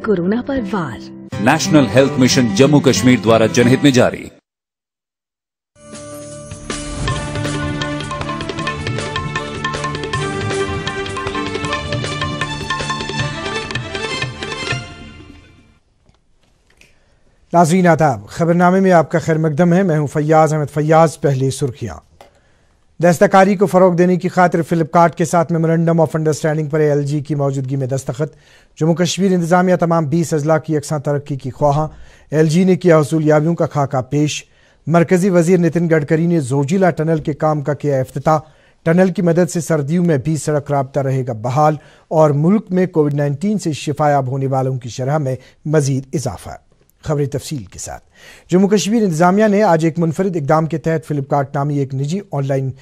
corona पर वार national health mission Jammu Kashmir द्वारा जनहित में जारी नाजरीन आदाब खबरनामे में आपका खैर मकदम है मैं हूं फैयाज अहमद फैयाज पहले सुर्खियां दस्तकारी को फ़रोग देने की खातिर फ्लिपकार्ट के साथ मेमोरेंडम ऑफ अंडरस्टैंडिंग पर एल जी की मौजूदगी में दस्तखत जम्मू कश्मीर इंतजामिया तमाम बीस अजला की यकसा तरक्की की ख्वाहा एल जी ने किया हसूलियाबियों का खाका पेश मरकजी वजीर नितिन गडकरी ने जोजिला टनल के काम का किया अफ्ताह टनल की मदद से सर्दियों में भी सड़क रबता रहेगा बहाल और मुल्क में कोविड नाइन्टीन से शिफायाब होने वालों की शरह में मजीद इजाफा खबरें तफसील के साथ जम्मू कश्मीर इंतजामिया ने आज एक मुनफरद इकदाम के तहत फ्लिपकार्ट नामी एक निजी online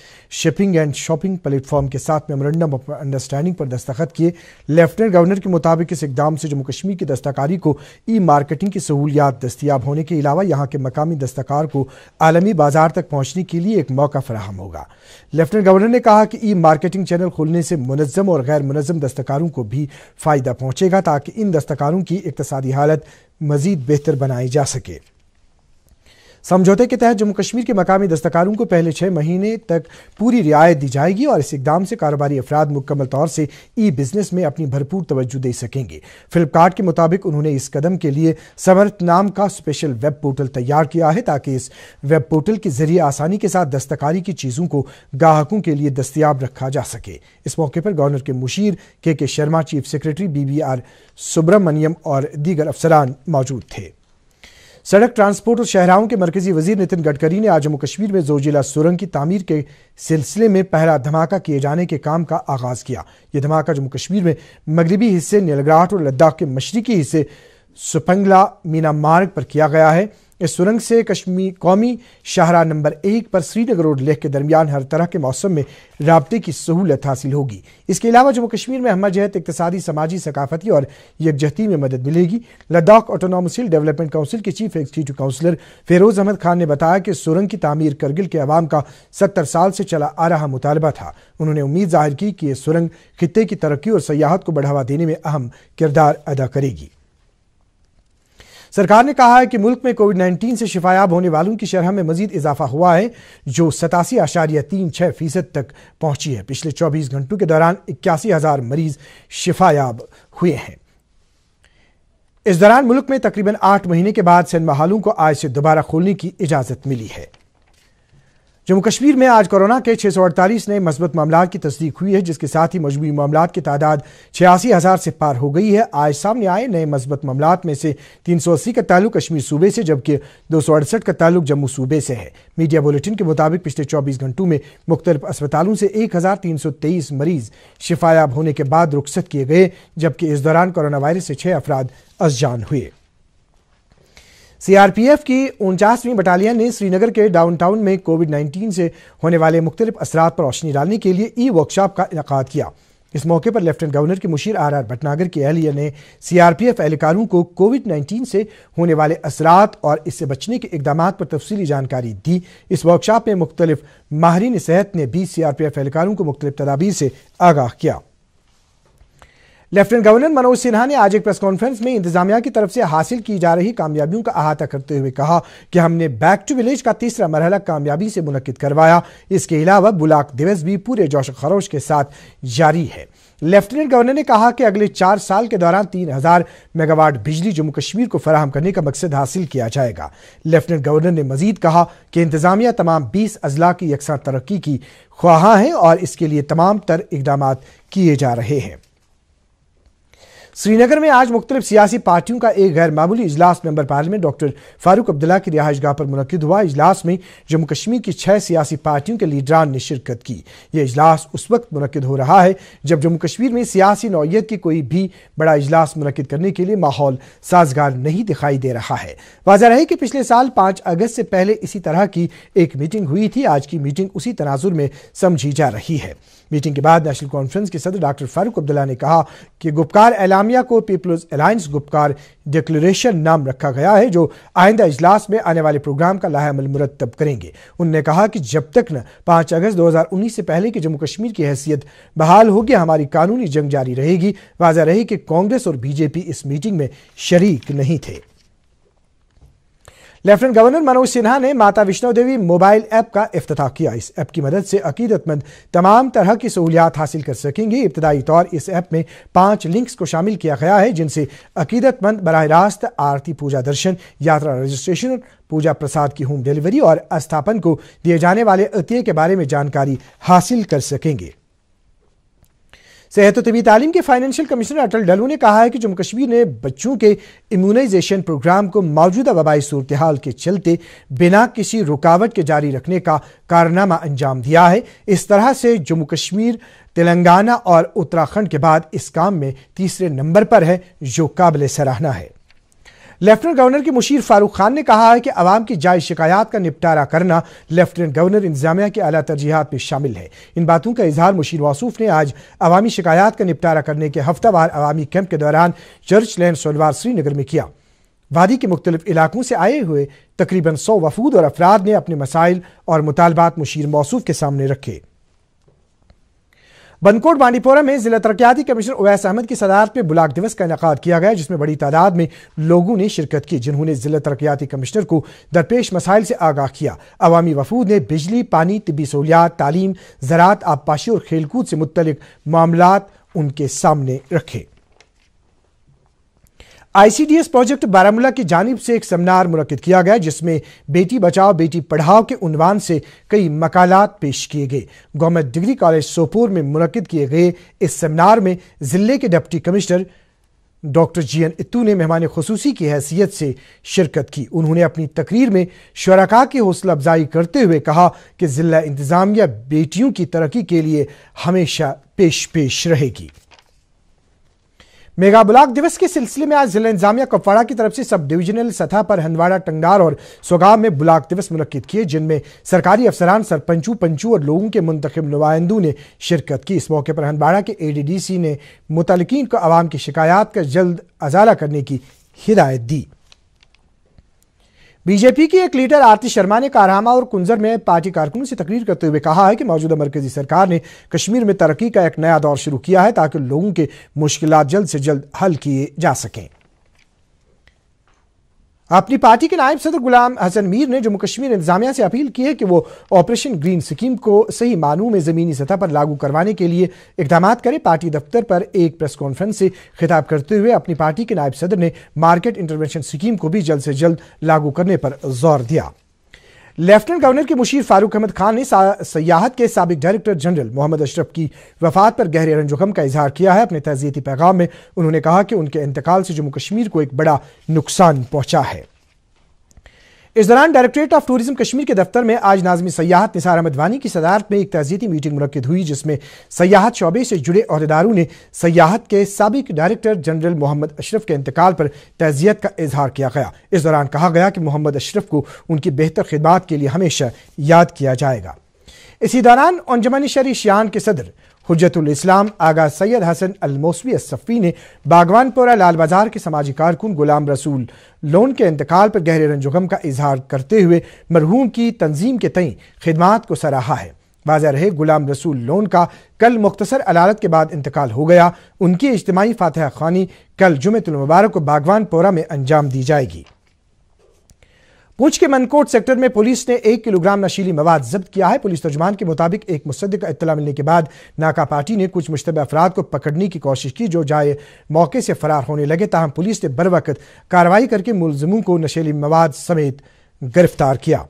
shipping and shopping platform के साथ मेमोरेंडम ऑफ अंडरस्टैंडिंग पर दस्तखत किए लेफ्टिनेंट गवर्नर के मुताबिक इस इकदाम से जम्मू कश्मीर की दस्तकारी को ई मार्केटिंग की सहूलियात दस्तियाब होने के अलावा यहाँ के मकामी दस्तकार को आलमी बाजार तक पहुँचने के लिए एक मौका फराहम होगा लेफ्टिनेंट गवर्नर ने कहा कि ई मार्केटिंग चैनल खोलने से मुनजम और गैर मुनजम दस्तकारों को भी फ़ायदा पहुंचेगा ताकि इन दस्तकारों की इकतदी हालत मजीद बेहतर बनाई जा सके समझौते के तहत जम्मू कश्मीर के मकामी दस्तकारों को पहले छह महीने तक पूरी रियायत दी जाएगी और इस इकदाम से कारोबारी अफराद मुकम्मल तौर से ई बिजनेस में अपनी भरपूर तवज्जो दे सकेंगे फ्लिपकार्ट के मुताबिक उन्होंने इस कदम के लिए समर्थ नाम का स्पेशल वेब पोर्टल तैयार किया है ताकि इस वेब पोर्टल के जरिए आसानी के साथ दस्तकारी की चीज़ों को ग्राहकों के लिए दस्तियाब रखा जा सके इस मौके पर गवर्नर के मुशीर K K Sharma chief secretary B R Subrahmanyam और दीगर अफसरान मौजूद थे सड़क ट्रांसपोर्ट और शहराओं के मरकजी वजीर नितिन गडकरी ने आज जम्मू कश्मीर में जोजिला सुरंग की तमीर के सिलसिले में पहला धमाका किए जाने के काम का आगाज किया ये धमाका जम्मू कश्मीर में मगरबी हिस्से नीलग्राहट और लद्दाख के मशरकी हिस्से सुपंगला मीना मार्ग पर किया गया है इस सुरंग से कश्मीर कौमी शाहरा नंबर एक पर श्रीनगर और लेह के दरमियान हर तरह के मौसम में रबते की सहूलत हासिल होगी इसके अलावा जम्मू कश्मीर में हम जहत इकतदी समाजी सकाफती और यकजहती में मदद मिलेगी लद्दाख ऑटोनॉमसिल डेवलपमेंट काउंसिल के chief executive councillor Feroz Ahmad Khan ने बताया कि सुरंग की तमीर करगिल के अवाम का सत्तर साल से चला आ रहा मुतालबा था उन्होंने उम्मीद जाहिर की कि यह सुरंग खत्े की तरक्की और सयाहत को बढ़ावा देने में अहम किरदार अदा करेगी सरकार ने कहा है कि मुल्क में कोविड 19 से शिफायाब होने वालों की शरह में मजीद इजाफा हुआ है जो सतासी आशारिया तीन छह फीसद तक पहुंची है पिछले 24 घंटों के दौरान इक्यासी हज़ार मरीज शिफायाब हुए हैं इस दौरान मुल्क में तकरीबन आठ महीने के बाद सिनेमा हॉलों को आज से दोबारा खोलने की इजाज़त मिली है जम्मू कश्मीर में आज कोरोना के 648 नए मस्बत मामला की तस्दीक हुई है जिसके साथ ही मजमू मामला की तादाद छियासी हज़ार से पार हो गई है आज सामने आए नए मस्बत मामला में से तीन सौ अस्सी का ताल्लुक कश्मीर सूबे से जबकि दो सौ अड़सठ का ताल्लुक जम्मू सूबे से है मीडिया बुलेटिन के मुताबिक पिछले चौबीस घंटों में मुख्तलिफ अस्पतालों से एक हज़ार तीन सौ तेईस मरीज शिफायाब होने के बाद रुख्सत किए गए जबकि इस दौरान कोरोना वायरस से छः अफराद अजान हुए सीआरपीएफ की उनचासवीं बटालियन ने श्रीनगर के डाउनटाउन में कोविड 19 से होने वाले मुख्तलिफ असरा पर रोशनी डालने के लिए ई वर्कशॉप का इनका किया इस मौके पर लेफ्टिनेंट गवर्नर के मुशीर आर आर भटनागर के एहलिया ने सीआरपीएफ एहलकारों को कोविड 19 से होने वाले असरात और इससे बचने के इकदाम पर तफसली जानकारी दी इस वर्कशॉप में मुख्तलिफ माहरीन सेहत ने भी सीआरपीएफ एहलकारों को मुख्तलिफ तदाबीर से आगाह किया लेफ्टिनेंट गवर्नर मनोज सिन्हा ने आज एक प्रेस कॉन्फ्रेंस में इंतजामिया की तरफ से हासिल की जा रही कामयाबियों का अहाता करते हुए कहा कि हमने बैक टू विलेज का तीसरा मरहला कामयाबी से मुनद करवाया इसके अलावा बुलाक दिवस भी पूरे जोश खरोश के साथ जारी है लेफ्टिनेंट गवर्नर ने कहा कि अगले चार साल के दौरान तीन हजार मेगावाट बिजली जम्मू कश्मीर को फराहम करने का मकसद हासिल किया जाएगा लेफ्टिनेंट गवर्नर ने मजीद कहा कि इंतजामिया तमाम बीस अजला की यकसा तरक्की की ख्वाहा है और इसके लिए तमाम तर इकदाम किए जा रहे हैं श्रीनगर में आज मुख्तलिफ सियासी पार्टियों का एक गैर मामूली इजलास member parliament doctor Farooq Abdullah की रिहाइश गाह पर मुनद हुआ इजलास में जम्मू कश्मीर की छह सियासी पार्टियों के लीडरान ने शिरकत की यह इजलास उस वक्त मुनद हो रहा है जब जम्मू कश्मीर में सियासी नौीयत की कोई भी बड़ा इजलास मुनद करने के लिए माहौल साजगार नहीं दिखाई दे रहा है वाजह रहे कि पिछले साल पांच अगस्त से पहले इसी तरह की एक मीटिंग हुई थी आज की मीटिंग उसी तनाजुर में समझी जा रही है मीटिंग के बाद नेशनल कॉन्फ्रेंस के सदर डॉक्टर फारूक अब्दुल्ला ने कहा कि गुप्कार ऐलान इंतजामिया को पीपल्स अलायंस गुपकार डिक्लेरेशन नाम रखा गया है जो आइंदा इजलास में आने वाले प्रोग्राम का लाहमल मुरतब करेंगे उन्होंने कहा कि जब तक न पाँच अगस्त दो हज़ार उन्नीस से पहले की जम्मू कश्मीर की हैसियत बहाल होगी हमारी कानूनी जंग जारी रहेगी वाजह रही कि कांग्रेस और बीजेपी इस मीटिंग में शरीक नहीं थे लेफ्टिनेंट गवर्नर मनोज सिन्हा ने माता विष्णु देवी मोबाइल ऐप का अफ्ताह किया इस ऐप की मदद से अकीदतमंद तमाम तरह की सहूलियात हासिल कर सकेंगी इब्तदाई तौर इस ऐप में पांच लिंक्स को शामिल किया गया है जिनसे अकीदतमंद बरह रास्त आरती पूजा दर्शन यात्रा रजिस्ट्रेशन पूजा प्रसाद की होम डिलीवरी और स्थापन को दिए जाने वाले अतीय के बारे में जानकारी हासिल कर सकेंगे सेहत और तबी तालीम के फाइनेंशियल कमिश्नर अटल डलू ने कहा है कि जम्मू कश्मीर ने बच्चों के इम्यूनाइजेशन प्रोग्राम को मौजूदा वबाई सूरत हाल के चलते बिना किसी रुकावट के जारी रखने का कारनामा अंजाम दिया है इस तरह से जम्मू कश्मीर तेलंगाना और उत्तराखंड के बाद इस काम में तीसरे नंबर पर है जो काबिल सराहना है लेफ्टिनेंट गवर्नर के मुशीर फारूक खान ने कहा है कि आवाम की जायज शिकायत का निपटारा करना लेफ्टिनेंट गवर्नर इंतजामिया के अला तरजीहत में शामिल है इन बातों का इजहार मुशीर वासूफ ने आज अवामी शिकायत का निपटारा करने के हफ्तावार अवामी कैंप के दौरान चर्च लैंड सोलवार श्रीनगर में किया वादी के मुख्तलिफ इलाकों से आए हुए तकरीबन सौ वफूद और अफराद ने अपने मसाइल और मुतालबात मुशीर मौसू के सामने रखे बनकोट बांडीपोरा में जिला तरक्याती कमिश्नर ओवैस अहमद की सदारत में बुलाक दिवस का इनका किया गया जिसमें बड़ी तादाद में लोगों ने शिरकत की जिन्होंने जिला तरक्याती कमिश्नर को दरपेश मसाइल से आगाह किया अवामी वफूद ने बिजली पानी तबी सहूलियात तालीम ज़रात आबपाशी और खेलकूद से मुतलिक मामला उनके सामने रखे आईसीडीएस प्रोजेक्ट बारामूला की जानब से एक सेमिनार मुनद किया गया जिसमें बेटी बचाओ बेटी पढ़ाओ के उनवान से कई मकालत पेश किए गए गवर्नमेंट डिग्री कॉलेज सोपोर में मुनद किए गए इस सेमिनार में ज़िले के deputy commissioner doctor G N Itoo ने मेहमान खसूसी की हैसियत से शिरकत की उन्होंने अपनी तकरीर में शराका की हौसला अफजाई करते हुए कहा कि ज़िला इंतज़ामिया बेटियों की तरक्की के लिए हमेशा पेश पेश रहेगी मेगा ब्लॉक दिवस के सिलसिले में आज जिला इंजामिया कुपवाड़ा की तरफ से सब डिविजनल सतह पर हंदवाड़ा टंगार और सोगाव में ब्लॉक दिवस मुनद किए जिनमें सरकारी अफसरान सरपंचू पंचू और लोगों के मुंतखब नुमाइंदों ने शिरकत की इस मौके पर हंदवाड़ा के ए ने मुतलकिन को आवाम की शिकायत का जल्द अजाला करने की हिदायत दी बीजेपी की एक लीडर आरती शर्मा ने कारामा और कुंजर में पार्टी कार्यक्रमों से तकरीर करते हुए कहा है कि मौजूदा मरकजी सरकार ने कश्मीर में तरक्की का एक नया दौर शुरू किया है ताकि लोगों के मुश्किल जल्द से जल्द हल किए जा सकें अपनी पार्टी के नायब सदर गुलाम हसन मीर ने जम्मू कश्मीर इंतजामिया से अपील की है कि वो ऑपरेशन ग्रीन स्कीम को सही मानू में ज़मीनी सतह पर लागू करवाने के लिए इकदाम करें पार्टी दफ्तर पर एक प्रेस कॉन्फ्रेंस से खिताब करते हुए अपनी पार्टी के नायब सदर ने मार्केट इंटरवेंशन स्कीम को भी जल्द से जल्द लागू करने पर जोर दिया लेफ्टिनेंट गवर्नर के मुशीर फारूक अहमद खान ने सयाहत के सबक डायरेक्टर जनरल मोहम्मद अशरफ की वफात पर गहरे रंजुखम का इजहार किया है अपने तहजीती पैगाम में उन्होंने कहा कि उनके इंतकाल से जम्मू कश्मीर को एक बड़ा नुकसान पहुंचा है इस दौरान डायरेक्टरेट ऑफ टूरिज्म कश्मीर के दफ्तर में आज नाजमी सयाहत निसार अहमद वानी की सदारत में एक तहजीती मीटिंग मुनद हुई जिसमें सयाहत शोबे से जुड़े अहदेदारों ने सयाहत के सबक डायरेक्टर जनरल मोहम्मद अशरफ के इंतकाल पर तहजियत का इजहार किया गया इस दौरान कहा गया कि मोहम्मद अशरफ को उनकी बेहतर खिदमत के लिए हमेशा याद किया जाएगा इसी दौरान अंजमन शरी शान के सदर हजतुल इस्लाम आगा सैयद हसन अलमोसवी असफ़ी ने बागवानपोरा लाल बाजार के समाजी कारकुन गुलाम रसूल लोन के इंतकाल पर गहरे रंजुगम का इजहार करते हुए मरहूम की तंजीम के तई खदमात को सराहा है वाजह रहे गुलाम रसूल लोन का कल मुख्तसर अलालत के बाद इंतकाल हो गया उनकी इज्तमी फातह खानी कल जुमतुलमबारक को बागवानपोरा में अंजाम दी जाएगी पूछ के मनकोट सेक्टर में पुलिस ने एक किलोग्राम नशीली मवाद जब्त किया है पुलिस तर्जमान के मुताबिक एक मुसद का इतला मिलने के बाद नाका पार्टी ने कुछ मुश्तब अफराद को पकड़ने की कोशिश की जो जाए मौके से फरार होने लगे तहम पुलिस ने बर वक्त कार्रवाई करके मुलजमों को नशीली मवाद समेत गिरफ्तार किया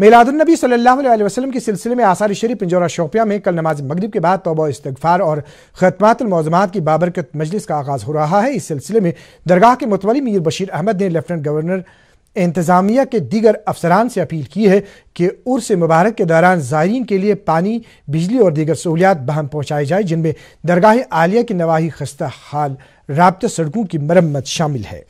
मिलादुलनबी सल्ह वसलम के सिलसिले में आसार शरीफ पिंजौरा शोपिया में कल नमाज मगरब के बाद तोबा इस्तफार और ख़तमातमौजमत की बाबरकत मजलिस का आगाज़ हो रहा है इस सिलसिले में दरगाह के मुतवली मीर बशीर अहमद ने लेफ्टिनेंट गवर्नर इंतज़ामिया के दीगर अफसरान से अपील की है कि उर्स मुबारक के दौरान ज़ायरीन के लिए पानी बिजली और दीगर सहूलियात बहम पहुँचाई जाए जिनमें दरगाह आलिया की नवाही खस्ता हाल रबता सड़कों की मरम्मत शामिल है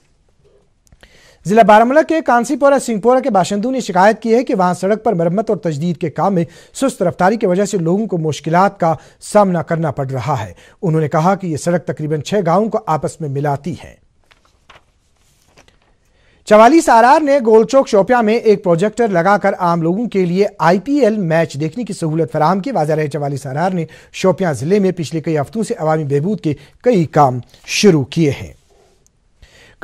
जिला बारामूला के कांसीपोरा सिंहपोरा के बाशिंदों ने शिकायत की है कि वहां सड़क पर मरम्मत और तजदीद के काम में सुस्त रफ्तारी की वजह से लोगों को मुश्किल का सामना करना पड़ रहा है उन्होंने कहा कि यह सड़क तकरीबन छह गाँव को आपस में मिलाती है चवालीस आरआर ने गोलचौक शोपिया में एक प्रोजेक्टर लगाकर आम लोगों के लिए आईपीएल मैच देखने की सहूलत फराहम की वाजा रहे चवालीस आरआर ने शोपिया जिले में पिछले कई हफ्तों से अवामी बहबूद के कई काम शुरू किए हैं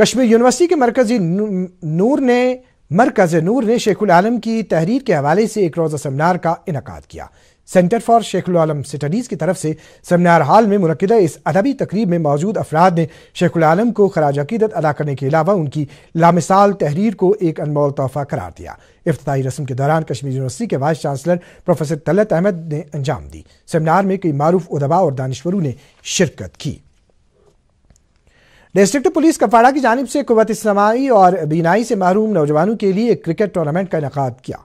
कश्मीर यूनिवर्सिटी के मरकजी नूर ने मरकज नूर ने शेखुल आलम की तहरीर के हवाले से एक रोज़ा सेमिनार का इनका किया सेंटर फॉर शेखुलम स्टडीज़ की तरफ से सेमिनार हाल में मनदा इस अदबी तकरीब में मौजूद अफराद ने शेखुलम को खराज अकीदत अदा करने के अलावा उनकी लामिसाल तहरीर को एक अनमोल तोहफा करार दिया अफ्ताही रस्म के दौरान कश्मीर यूनिवर्सिटी के vice chancellor professor Talat Ahmad ने अंजाम दी सेमिनार में कई मारूफ उदबा और दानश्वरों ने शिरकत की डिस्ट्रिक्ट पुलिस कपवाड़ा की जानब से कुत इसमाई और बीनाई से महरूम नौजवानों के लिए एक क्रिकेट टूर्नामेंट का इनका किया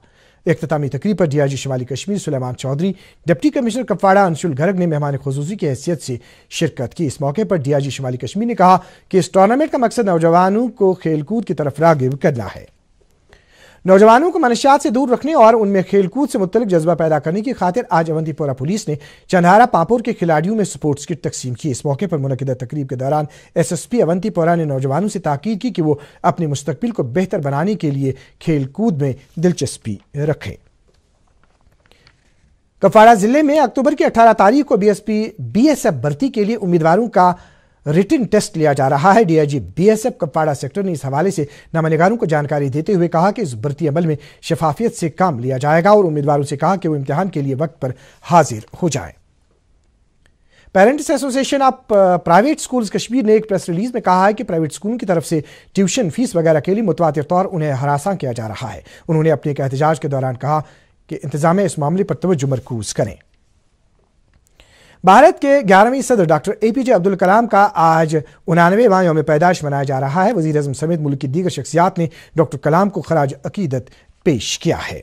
अख्तामी तकरीब पर डी आई जी शुमाली कश्मीर सलेमान चौधरी डिप्टी कमिश्नर कपवाड़ा अंशुल गर्ग ने मेहमान खसूसी की हैसियत से शिरकत की इस मौके पर डी आई जी शुमाली कश्मीर ने कहा कि इस टूर्नामेंट का मकसद नौजवानों को खेलकूद की तरफ रागिब करना है नौजवानों को मनशियात से दूर रखने और उनमें खेलकूद से मुतलिक जज्बा पैदा करने की खातिर आज अवंतीपोरा पुलिस ने चंदारा पापुर के खिलाड़ियों में स्पोर्ट्स किट तकसीम की इस मौके पर मनदा तकरीब के दौरान एस एस पी अवंतीपोरा ने नौजवानों से ताकीद की कि वो अपने मुस्तबिल को बेहतर बनाने के लिए खेलकूद में दिलचस्पी रखें कपवाड़ा जिले में अक्टूबर की अठारह तारीख को B S P B S F भर्ती के लिए उम्मीदवारों का रिटिन टेस्ट लिया जा रहा है डीआईजी बीएसएफ कपवाड़ा सेक्टर ने इस हवाले से नामानिगारों को जानकारी देते हुए कहा कि इस भर्ती अमल में शफाफियत से काम लिया जाएगा और उम्मीदवारों से कहा कि वो इम्तिहान के लिए वक्त पर हाजिर हो जाए parents association of private schools Kashmir ने एक प्रेस रिलीज में कहा है कि प्राइवेट स्कूलों की तरफ से ट्यूशन फीस वगैरह के लिए मुतवा तौर उन्हें हरासा किया जा रहा है उन्होंने अपने एक एहतजाज के दौरान कहा कि इंतजाम इस मामले पर तवज्जो मरकूज करें भारत के ग्यारहवीं सदर डॉक्टर एपीजे अब्दुल कलाम का आज उनानवेवा योम पैदाश मनाया जा रहा है वजीर अजम समेत मुल्क की दीगर शख्सियात ने डॉक्टर कलाम को खराज अकीदत पेश किया है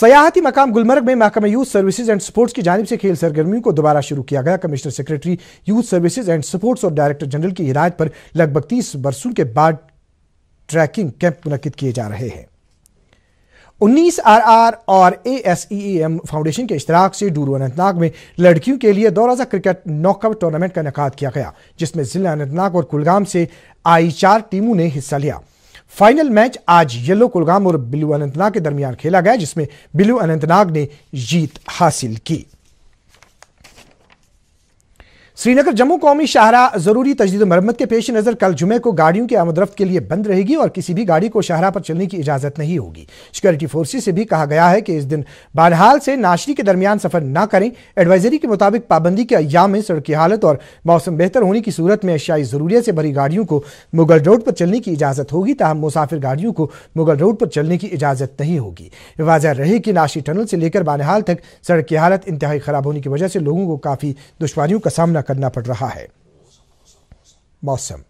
सयाहती मकाम गुलमर्ग में महकमा यूथ सर्विसेज एंड स्पोर्ट्स की जानब से खेल सरगर्मियों को दोबारा शुरू किया गया commissioner secretary youth services and sports और डायरेक्टर जनरल की हिदायत पर लगभग तीस बरसों के बाद ट्रैकिंग कैंप मुनद किए जा रहे हैं उन्नीस आर आर और A S E M foundation के इश्तराक से डूरू अनंतनाग में लड़कियों के लिए दौराजा क्रिकेट नॉकआउट टूर्नामेंट का इनका किया गया जिसमें ज़िला अनंतनाग और कुलगाम से आई चार टीमों ने हिस्सा लिया फाइनल मैच आज येलो कुलगाम और बिलू अनंतनाग के दरमियान खेला गया जिसमें बिलू अनंतनाग ने जीत हासिल की श्रीनगर जम्मू कौमी शाहरा जरूरी तजदीद मरम्मत के पेश नज़र कल जुमे को गाड़ियों की आमदरफ्त के लिए बंद रहेगी और किसी भी गाड़ी को शाहरा पर चलने की इजाज़त नहीं होगी सिक्योरिटी फोर्सेज से भी कहा गया है कि इस दिन बहरहाल से नाशरी के दरमियान सफर न करें एडवाइजरी के मुताबिक पाबंदी के अयाम में सड़क की हालत और मौसम बेहतर होने की सूरत में एशियाई ज़रूरिया से भरी गाड़ियों को मुगल रोड पर चलने की इजाज़त होगी तहम मुसाफिर गाड़ियों को मुगल रोड पर चलने की इजाज़त नहीं होगी वाजह रहे कि नाशरी टनल से लेकर बानहाल तक सड़क की हालत इंतहाई खराब होने की वजह से लोगों को काफ़ी दुशवारियों का सामना करना पड़ रहा है मौसम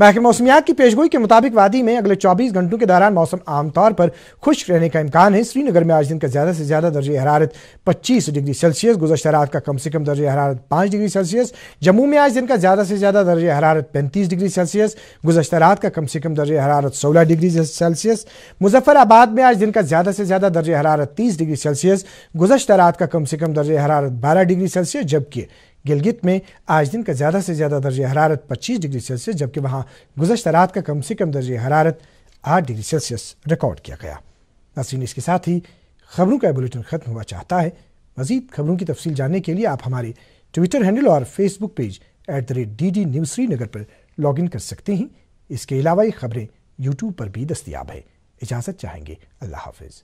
महकमे मौसमियात की पेशगोई के मुताबिक वादी में अगले 24 घंटों के दौरान मौसम आमतौर पर खुश रहने का इम्कान है श्रीनगर में आज दिन का ज़्यादा से ज़्यादा दर्ज हरारत 25 डिग्री सेल्सियस गुजशत रात का कम से कम दर्ज हरारत 5 डिग्री सेल्सियस जम्मू में आज दिन का ज़्यादा से ज़्यादा दर्ज हरारत पैंतीस डिग्री सेल्सियस गुजशत रात का कम से कम दर्ज हरारत सोलह डिग्री सेल्सियस मुजफ्फराबाद में आज दिन का ज़्यादा से ज़्यादा दर्ज हरारत तीस डिग्री सेल्सियस गुजशत रात का कम से कम दर्ज हरारत बारह डिग्री सेल्सियस जबकि गिलगित में आज दिन का ज़्यादा से ज़्यादा दर्ज हरारत 25 डिग्री सेल्सियस जबकि वहाँ गुजशत रात का कम से कम दर्ज हरारत 8 डिग्री सेल्सियस रिकॉर्ड किया गया नसीन इसके साथ ही खबरों का बुलेटिन खत्म हुआ चाहता है मजीद खबरों की तफसील जानने के लिए आप हमारे ट्विटर हैंडल और Facebook page at the rate D D news Srinagar पर लॉग इन कर सकते हैं इसके अलावा ये खबरें यूट्यूब पर भी दस्तियाब है इजाज़त चाहेंगे अल्लाह हाफिज़